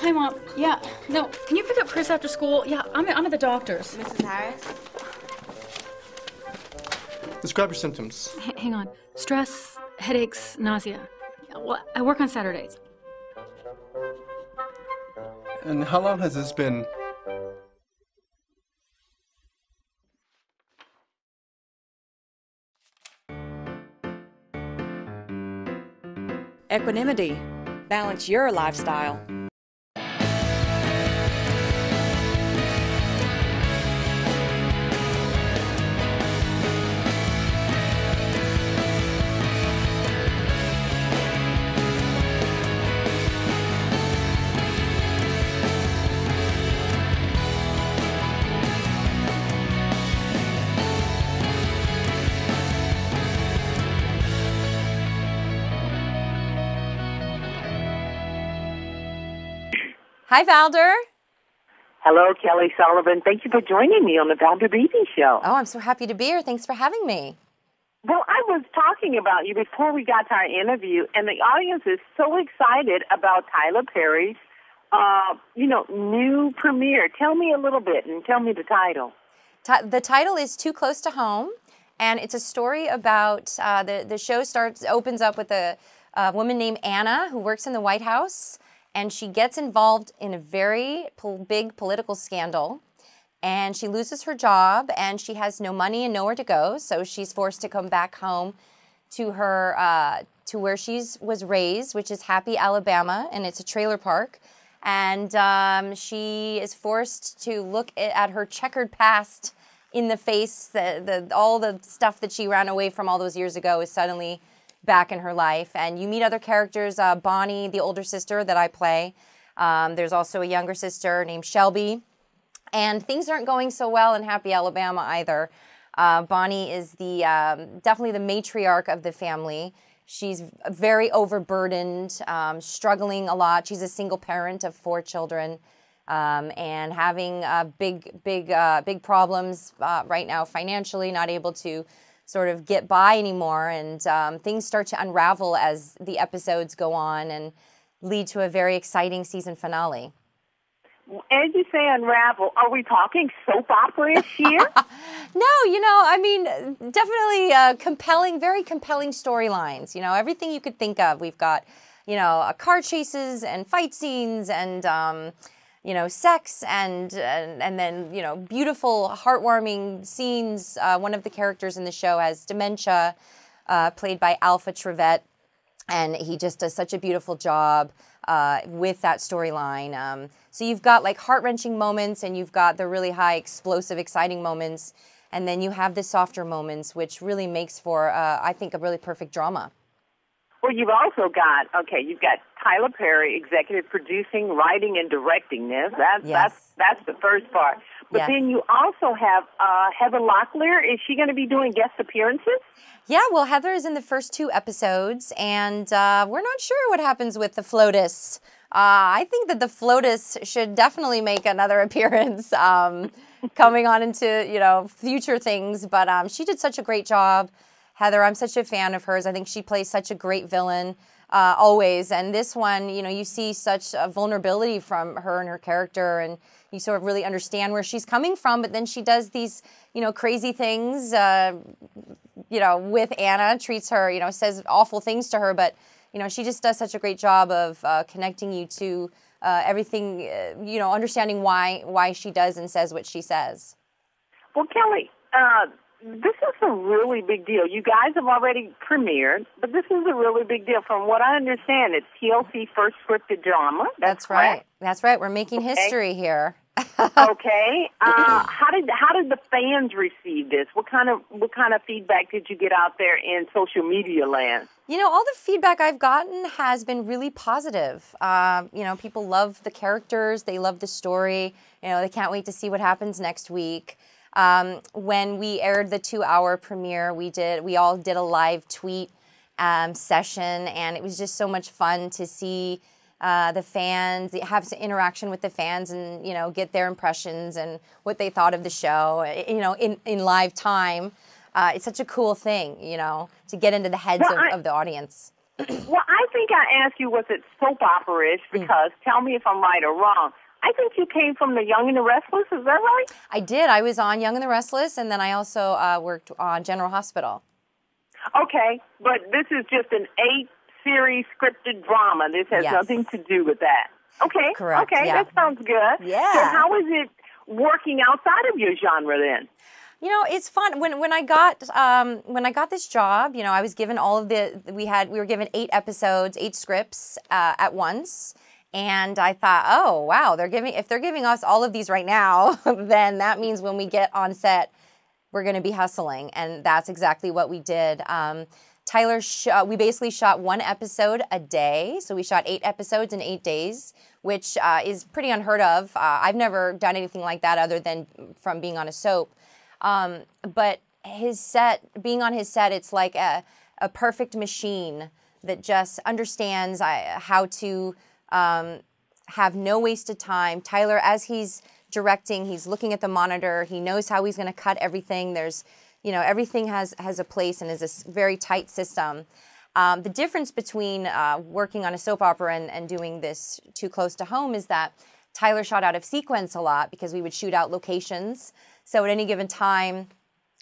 Hi, Mom. Yeah, no, can you pick up Chris after school? Yeah, I'm, I'm at the doctor's. Mrs. Harris? Describe your symptoms. H hang on. Stress, headaches, nausea. Yeah, well, I work on Saturdays. And how long has this been? Equanimity. Balance your lifestyle Hi, Valder. Hello, Kelly Sullivan. Thank you for joining me on the Valder Beatty Show. Oh, I'm so happy to be here. Thanks for having me. Well, I was talking about you before we got to our interview, and the audience is so excited about Tyler Perry's, uh, you know, new premiere. Tell me a little bit and tell me the title. the title is Too Close to Home, and it's a story about uh, the the show starts opens up with a, a woman named Anna who works in the White House and she gets involved in a very big political scandal and she loses her job and she has no money and nowhere to go so she's forced to come back home to her uh, to where she was raised which is happy alabama and it's a trailer park and um, she is forced to look at her checkered past in the face the, the, all the stuff that she ran away from all those years ago is suddenly back in her life. And you meet other characters uh, Bonnie, the older sister that I play. Um, there's also a younger sister named Shelby. And things aren't going so well in Happy Alabama either. Uh, Bonnie is the um, definitely the matriarch of the family. She's very overburdened, um, struggling a lot. She's a single parent of four children, um, and having uh, big, big, uh, big problems uh, right now financially. Not able to sort of get by anymore. And um, things start to unravel as the episodes go on and lead to a very exciting season finale. As you say, unravel. Are we talking soap opera here? no, you know, I mean, definitely uh, compelling, very compelling storylines. You know, everything you could think of. We've got, you know, uh, car chases and fight scenes and. Um, you know, sex and and, and then you know, beautiful, heartwarming scenes. Uh, one of the characters in the show has dementia, uh, played by Alpha Trevette, and he just does such a beautiful job. Uh, with that storyline. Um, so you've got like heart wrenching moments, and you've got the really high, explosive, exciting moments, and then you have the softer moments, which really makes for, uh, I think, a really perfect drama. Well, you've also got okay, you've got Tyler Perry, executive producing, writing, and directing this. That's yes. that's that's the first part. But then you also have uh, Heather Locklear. Is she going to be doing guest appearances? Yeah, well, Heather is in the first two episodes, and uh, we're not sure what happens with the Flotus. Uh, I think that the Flotus should definitely make another appearance um, coming on into you know future things. But um, she did such a great job, Heather. I'm such a fan of hers. I think she plays such a great villain uh, always. And this one, you know, you see such vulnerability from her and her character, and you sort of really understand where she's coming from. But then she does these, you know, crazy things, uh, you know, with Anna, treats her, you know, says awful things to her. But, you know, she just does such a great job of uh, connecting you to. Uh, everything uh, you know understanding why why she does and says what she says well kelly uh, this is a really big deal. You guys have already premiered, but this is a really big deal. From what I understand, it's TLC first scripted drama. That's, That's right. That's right. We're making okay. history here. okay. Uh, how did how did the fans receive this? What kind of what kind of feedback did you get out there in social media land? You know, all the feedback I've gotten has been really positive. Uh, you know, people love the characters. They love the story. You know, they can't wait to see what happens next week. Um, when we aired the two-hour premiere, we did we all did a live tweet um, session, and it was just so much fun to see uh, the fans have some interaction with the fans, and you know get their impressions and what they thought of the show. Eh, eh, you know, in in live time, uh, it's such a cool thing. You know, to get into the heads well, of, I- of the audience. well, I think I asked you was it soap opera-ish mm. because mm. tell me if I'm right or wrong. I think you came from The Young and the Restless. Is that right? I did. I was on Young and the Restless, and then I also uh, worked on General Hospital. Okay, but this is just an eight series scripted drama. This has yes. nothing to do with that. Okay. Correct. Okay, yeah. that sounds good. Yeah. So how is it working outside of your genre then? You know, it's fun. When when I got um, when I got this job, you know, I was given all of the we had we were given eight episodes, eight scripts uh, at once and I thought, oh wow, they're giving if they're giving us all of these right now, then that means when we get on set, we're going to be hustling, and that's exactly what we did. Um, Tyler, uh, we basically shot one episode a day, so we shot eight episodes in eight days, which uh, is pretty unheard of. Uh, I've never done anything like that other than from being on a soap. Um, but his set, being on his set, it's like a, a perfect machine that just understands uh, how to um, have no wasted time. Tyler, as he's directing, he's looking at the monitor. He knows how he's going to cut everything. There's, you know, everything has has a place and is a very tight system. Um, the difference between uh, working on a soap opera and, and doing this too close to home is that Tyler shot out of sequence a lot because we would shoot out locations. So at any given time,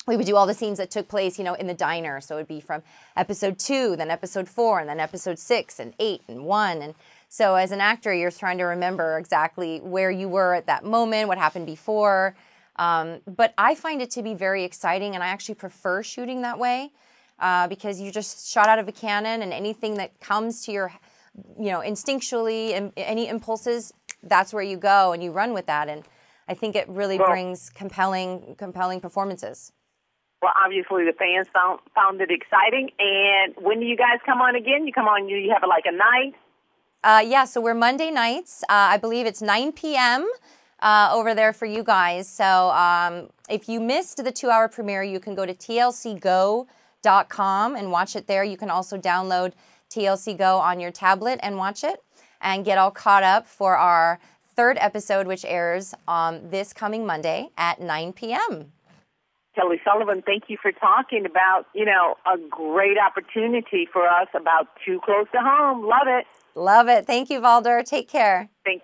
we would do all the scenes that took place, you know, in the diner. So it would be from episode two, then episode four, and then episode six, and eight, and one, and so as an actor, you're trying to remember exactly where you were at that moment, what happened before. Um, but I find it to be very exciting, and I actually prefer shooting that way uh, because you just shot out of a cannon, and anything that comes to your, you know, instinctually, and any impulses, that's where you go and you run with that. And I think it really well, brings compelling, compelling performances. Well, obviously the fans found found it exciting. And when do you guys come on again? You come on. You, you have like a night uh, yeah, so we're Monday nights. Uh, I believe it's 9 p.m. Uh, over there for you guys. So um, if you missed the two hour premiere, you can go to tlcgo.com and watch it there. You can also download TLC Go on your tablet and watch it and get all caught up for our third episode, which airs um, this coming Monday at 9 p.m. Kelly Sullivan, thank you for talking about, you know, a great opportunity for us about too close to home. Love it. Love it. Thank you, Valder. Take care. Thank